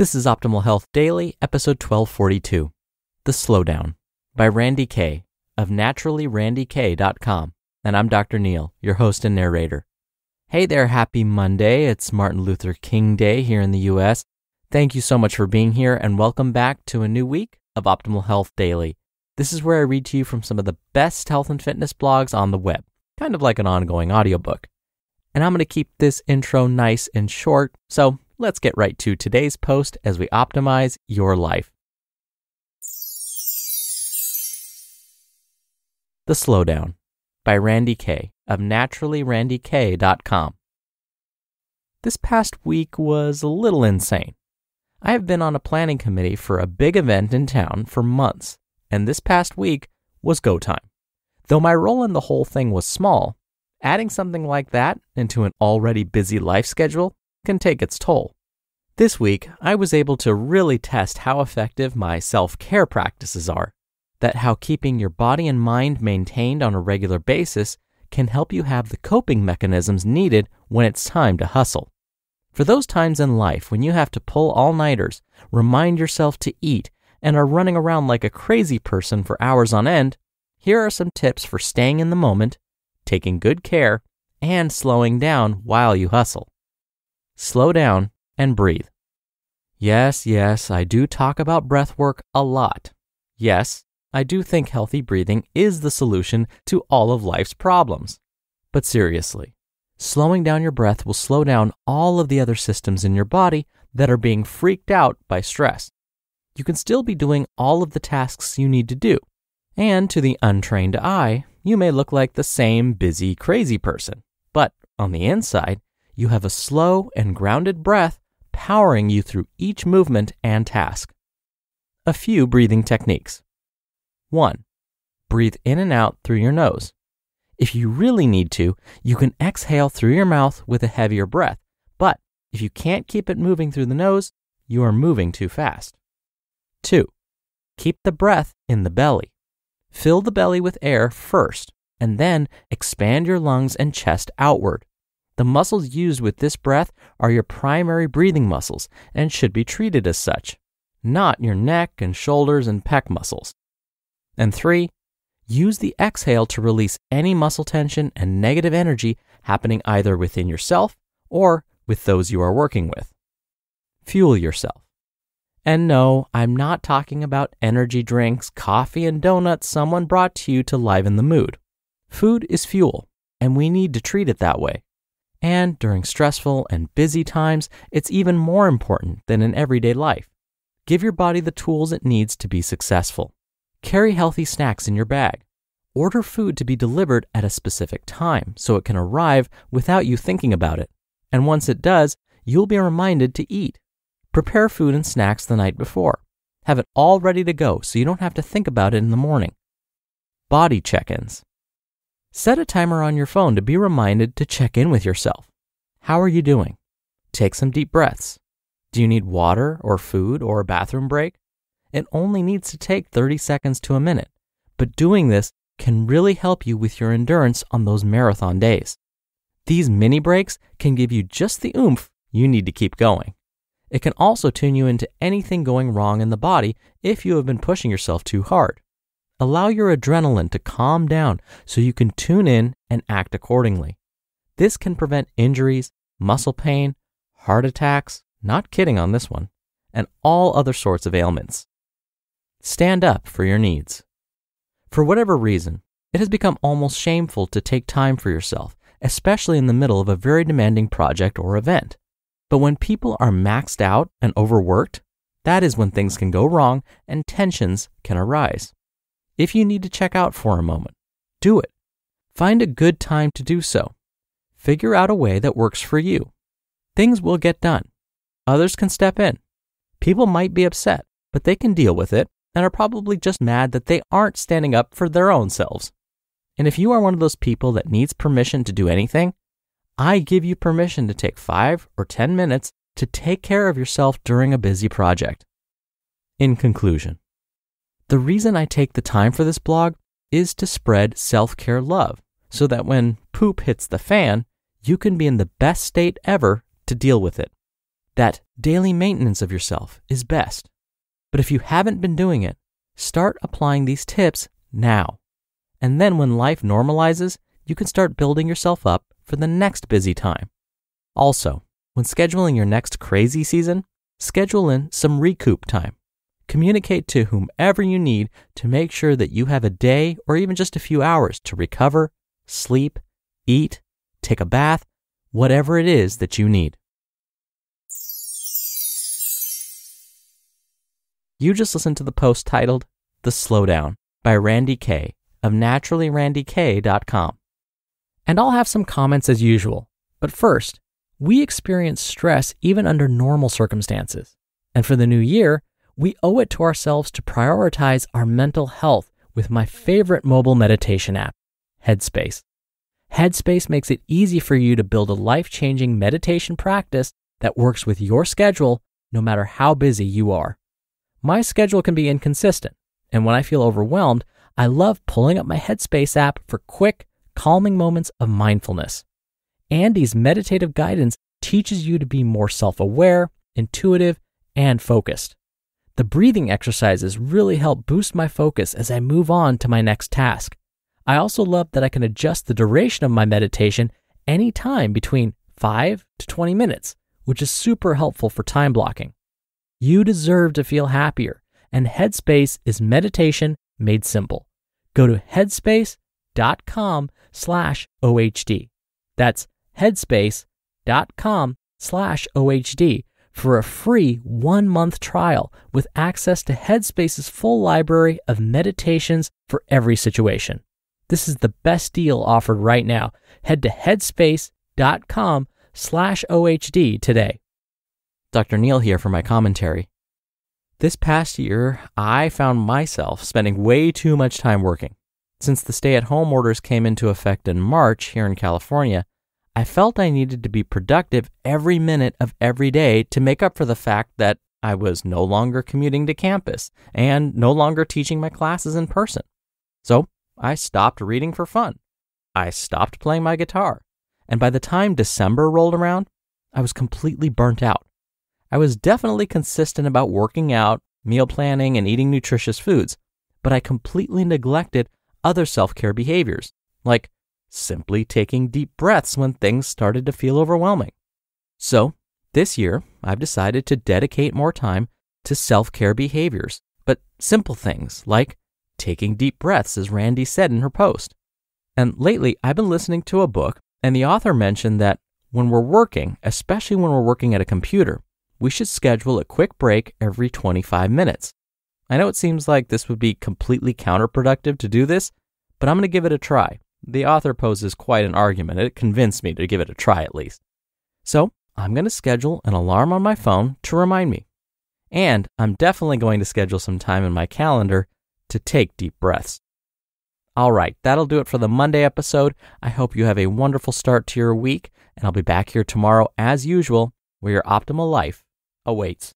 This is Optimal Health Daily, episode 1242 The Slowdown by Randy Kay of naturallyrandyk.com, And I'm Dr. Neil, your host and narrator. Hey there, happy Monday. It's Martin Luther King Day here in the U.S. Thank you so much for being here and welcome back to a new week of Optimal Health Daily. This is where I read to you from some of the best health and fitness blogs on the web, kind of like an ongoing audiobook. And I'm going to keep this intro nice and short, so let's get right to today's post as we optimize your life. The Slowdown by Randy K of naturallyrandyk.com. This past week was a little insane. I have been on a planning committee for a big event in town for months, and this past week was go time. Though my role in the whole thing was small, adding something like that into an already busy life schedule can take its toll. This week, I was able to really test how effective my self care practices are. That how keeping your body and mind maintained on a regular basis can help you have the coping mechanisms needed when it's time to hustle. For those times in life when you have to pull all nighters, remind yourself to eat, and are running around like a crazy person for hours on end, here are some tips for staying in the moment, taking good care, and slowing down while you hustle slow down, and breathe. Yes, yes, I do talk about breath work a lot. Yes, I do think healthy breathing is the solution to all of life's problems. But seriously, slowing down your breath will slow down all of the other systems in your body that are being freaked out by stress. You can still be doing all of the tasks you need to do. And to the untrained eye, you may look like the same busy, crazy person. But on the inside, you have a slow and grounded breath powering you through each movement and task. A few breathing techniques. 1. Breathe in and out through your nose. If you really need to, you can exhale through your mouth with a heavier breath, but if you can't keep it moving through the nose, you are moving too fast. 2. Keep the breath in the belly. Fill the belly with air first, and then expand your lungs and chest outward. The muscles used with this breath are your primary breathing muscles and should be treated as such, not your neck and shoulders and pec muscles. And three, use the exhale to release any muscle tension and negative energy happening either within yourself or with those you are working with. Fuel yourself. And no, I'm not talking about energy drinks, coffee, and donuts someone brought to you to liven the mood. Food is fuel, and we need to treat it that way. And during stressful and busy times, it's even more important than in everyday life. Give your body the tools it needs to be successful. Carry healthy snacks in your bag. Order food to be delivered at a specific time so it can arrive without you thinking about it. And once it does, you'll be reminded to eat. Prepare food and snacks the night before. Have it all ready to go so you don't have to think about it in the morning. Body check ins. Set a timer on your phone to be reminded to check in with yourself. How are you doing? Take some deep breaths. Do you need water or food or a bathroom break? It only needs to take 30 seconds to a minute, but doing this can really help you with your endurance on those marathon days. These mini breaks can give you just the oomph you need to keep going. It can also tune you into anything going wrong in the body if you have been pushing yourself too hard. Allow your adrenaline to calm down so you can tune in and act accordingly. This can prevent injuries, muscle pain, heart attacks, not kidding on this one, and all other sorts of ailments. Stand up for your needs. For whatever reason, it has become almost shameful to take time for yourself, especially in the middle of a very demanding project or event. But when people are maxed out and overworked, that is when things can go wrong and tensions can arise. If you need to check out for a moment, do it. Find a good time to do so. Figure out a way that works for you. Things will get done. Others can step in. People might be upset, but they can deal with it and are probably just mad that they aren't standing up for their own selves. And if you are one of those people that needs permission to do anything, I give you permission to take five or 10 minutes to take care of yourself during a busy project. In conclusion, the reason I take the time for this blog is to spread self care love so that when poop hits the fan, you can be in the best state ever to deal with it. That daily maintenance of yourself is best. But if you haven't been doing it, start applying these tips now. And then when life normalizes, you can start building yourself up for the next busy time. Also, when scheduling your next crazy season, schedule in some recoup time. Communicate to whomever you need to make sure that you have a day or even just a few hours to recover, sleep, eat, take a bath, whatever it is that you need. You just listened to the post titled The Slowdown by Randy K of naturallyrandyk.com. And I'll have some comments as usual. But first, we experience stress even under normal circumstances. And for the new year, we owe it to ourselves to prioritize our mental health with my favorite mobile meditation app, Headspace. Headspace makes it easy for you to build a life changing meditation practice that works with your schedule, no matter how busy you are. My schedule can be inconsistent, and when I feel overwhelmed, I love pulling up my Headspace app for quick, calming moments of mindfulness. Andy's meditative guidance teaches you to be more self aware, intuitive, and focused. The breathing exercises really help boost my focus as I move on to my next task. I also love that I can adjust the duration of my meditation any time between 5 to 20 minutes, which is super helpful for time blocking. You deserve to feel happier, and Headspace is meditation made simple. Go to headspace.com slash OHD. That's headspace.com slash OHD for a free one month trial with access to Headspace's full library of meditations for every situation. This is the best deal offered right now. Head to headspace.com slash OHD today. Dr. Neal here for my commentary. This past year, I found myself spending way too much time working. Since the stay at home orders came into effect in March here in California, I felt I needed to be productive every minute of every day to make up for the fact that I was no longer commuting to campus and no longer teaching my classes in person. So I stopped reading for fun. I stopped playing my guitar. And by the time December rolled around, I was completely burnt out. I was definitely consistent about working out, meal planning, and eating nutritious foods, but I completely neglected other self care behaviors like simply taking deep breaths when things started to feel overwhelming. So, this year, I've decided to dedicate more time to self care behaviors, but simple things like taking deep breaths, as Randy said in her post. And lately, I've been listening to a book, and the author mentioned that when we're working, especially when we're working at a computer, we should schedule a quick break every 25 minutes. I know it seems like this would be completely counterproductive to do this, but I'm going to give it a try. The author poses quite an argument. It convinced me to give it a try at least. So I'm going to schedule an alarm on my phone to remind me. And I'm definitely going to schedule some time in my calendar to take deep breaths. All right, that'll do it for the Monday episode. I hope you have a wonderful start to your week, and I'll be back here tomorrow as usual, where your optimal life awaits.